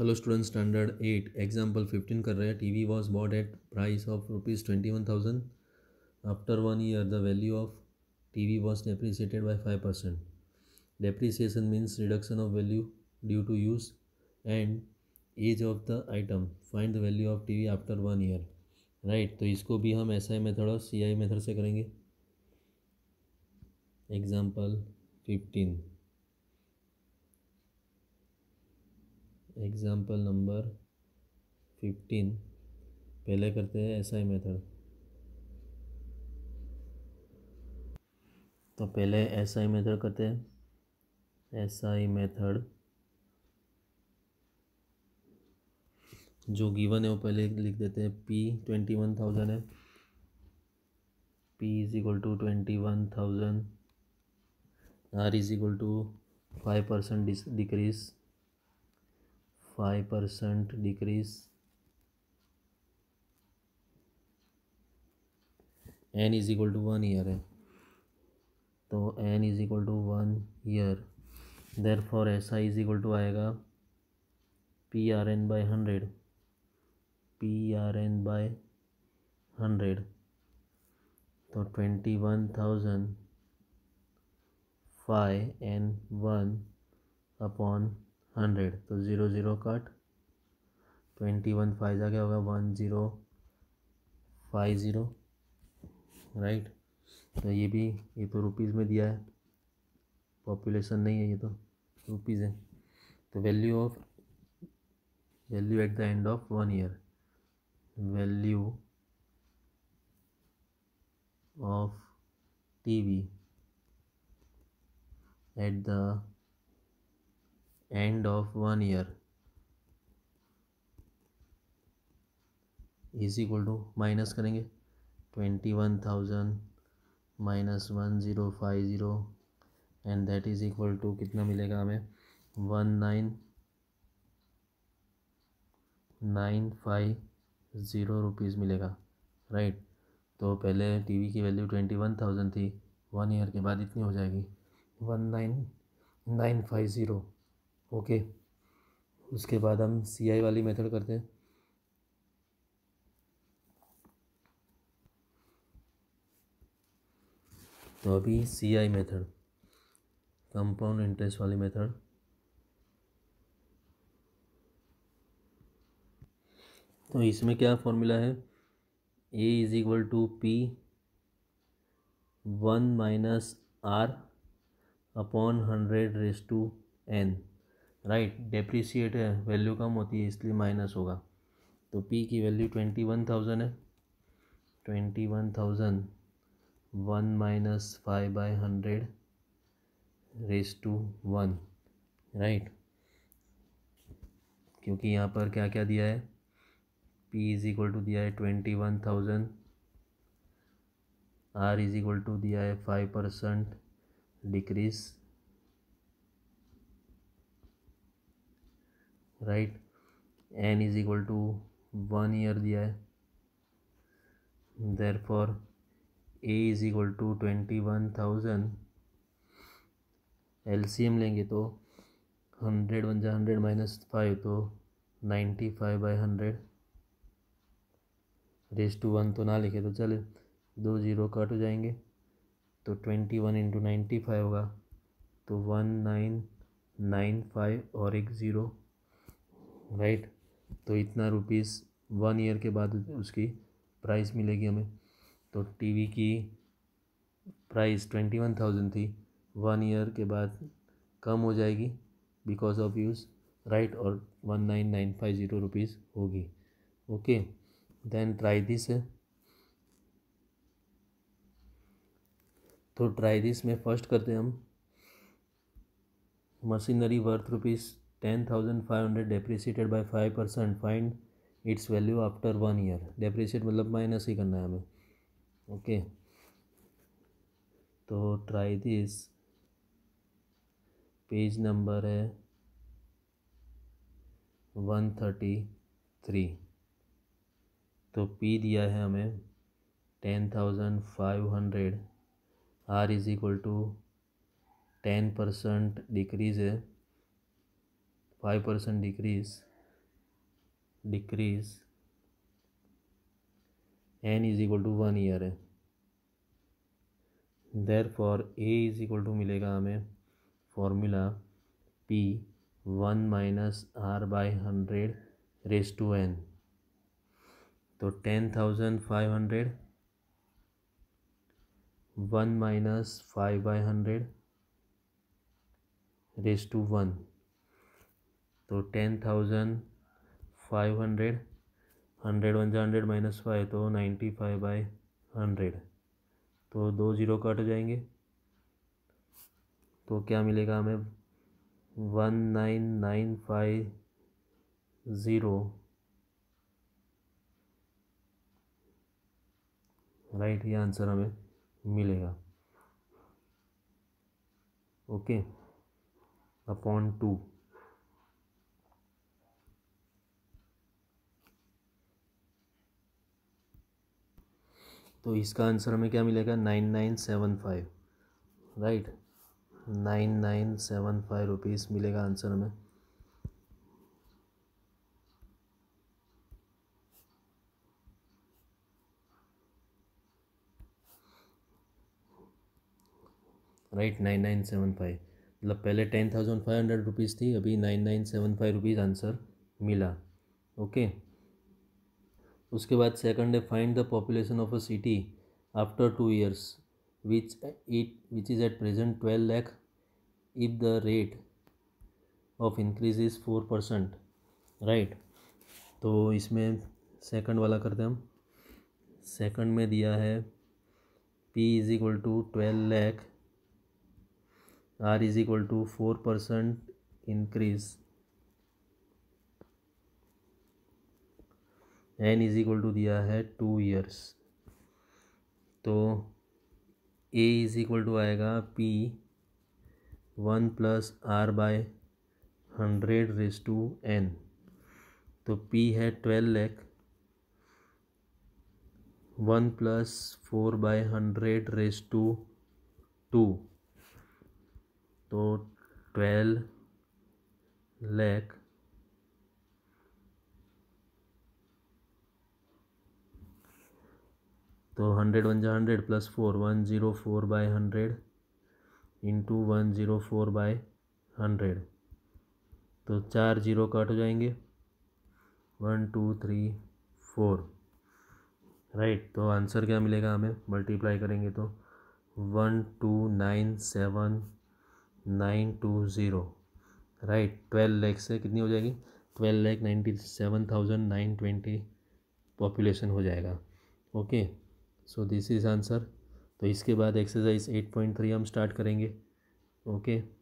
Hello student standard eight example fifteen कर रहे हैं T V was bought at price of rupees twenty one thousand after one year the value of T V was depreciated by five percent depreciation means reduction of value due to use and age of the item find the value of T V after one year right तो इसको भी हम S I method और सी I method से करेंगे example fifteen example number fifteen पहले करते हैं एस आई मेथड तो पहले एस आई मेथड करते हैं एस आई मेथड जो गिवन है वो पहले लिख देते हैं पी ट्वेंटी वन थाउजेंड है P is equal to twenty one thousand R is equal to five percent decrease five percent decrease N is equal to one year है तो N is equal to one year therefore S I is equal to आएगा P R N by hundred P R N by hundred तो twenty one thousand five N one upon hundred तो zero zero cut twenty one five जा क्या होगा one zero five zero right तो ये भी ये तो रुपीज़ में दिया है पॉपुलेशन नहीं है ये तो रुपीज़ है तो value of value at the end of one year value of T the द end of one year is equal to minus करेंगे twenty one thousand minus one zero five zero and that is equal to कितना मिलेगा हमें one nine nine five zero rupees मिलेगा right तो पहले TV की value twenty one thousand थी one year के बाद इतनी हो जाएगी one nine nine five zero okay उसके बाद हम सी आई वाली मेथड करते हैं तो अभी C I method compound interest वाली मेथड तो इसमें क्या फॉर्मूला है A is equal to P one minus R upon hundred raise to N right depreciate है वैल्यू कम होती है इसलिए माइनस होगा तो पी की वैल्यू ट्वेंटी वन थाउजेंड है twenty one thousand one minus five by hundred raise to one right क्योंकि यहाँ पर क्या क्या दिया है पी इज़ इक्वल टू दिया है twenty one thousand R is equal to दिया है five percent decrease right N is equal to one year दिया है therefore A is equal to twenty one thousand L C M लेंगे तो hundred one जा hundred minus five तो ninety five by hundred raise to one तो ना लिखे तो चले दो जीरो कट हो जाएंगे तो twenty one into ninety five होगा तो वन नाइन नाइन फाइव और एक ज़ीरो राइट तो इतना रुपीस वन ईयर के बाद उसकी प्राइस मिलेगी हमें तो टीवी की प्राइस ट्वेंटी वन थाउजेंड थी वन ईयर के बाद कम हो जाएगी बिकॉज ऑफ यूज़ राइट और one nine nine five zero rupees होगी ओके देन ट्राई दिस है तो ट्राई दिस में फर्स्ट करते हैं हम machinery worth rupees ten thousand five hundred depreciated by five percent find its value after one year depreciate मतलब minus ही करना है हमें ओके तो ट्राई दिस पेज नंबर है वन थर्टी थ्री तो पी दिया है हमें ten thousand five hundred R is equal to ten percent decrease है five percent decrease decrease N is equal to one year है therefore A is equal to मिलेगा हमें formula P one minus R by hundred raise to N तो ten thousand five hundred one minus five by hundred raise to one तो ten thousand five hundred hundred one जा hundred minus five तो ninety five by hundred तो दो zero cut जाएंगे तो क्या मिलेगा हमें one nine nine five zero right ये आंसर हमें मिलेगा ओके अपॉन टू तो इसका आंसर हमें क्या मिलेगा nine nine seven five right nine nine seven five rupees मिलेगा आंसर हमें right nine nine seven five मतलब पहले ten thousand five hundred rupees थी अभी nine nine seven five rupees answer मिला ओके okay? उसके बाद सेकंड है find the population of a city after two years which it which is at present twelve lakh if the rate of increase is four percent right तो इसमें second वाला करते हैं हम सेकंड में दिया है P is equal to twelve lakh R is equal to four percent increase N is equal to दिया है टू ईयर्स तो ए इज इक्वल टू आएगा P one plus R by hundred raise to N तो P है twelve lakh one plus four by hundred raise to two तो twelve lakh तो hundred one जा hundred plus four one zero four by hundred into one zero four by hundred तो चार zero cut हो जाएंगे one two three four right तो answer क्या मिलेगा हमें मल्टीप्लाई करेंगे तो one two nine seven nine two zero right twelve lakh से कितनी हो जाएगी twelve lakh ninety seven thousand nine twenty population हो जाएगा okay okay. So this is answer तो इसके बाद एक्सरसाइज 8.3 हम स्टार्ट करेंगे ओके okay.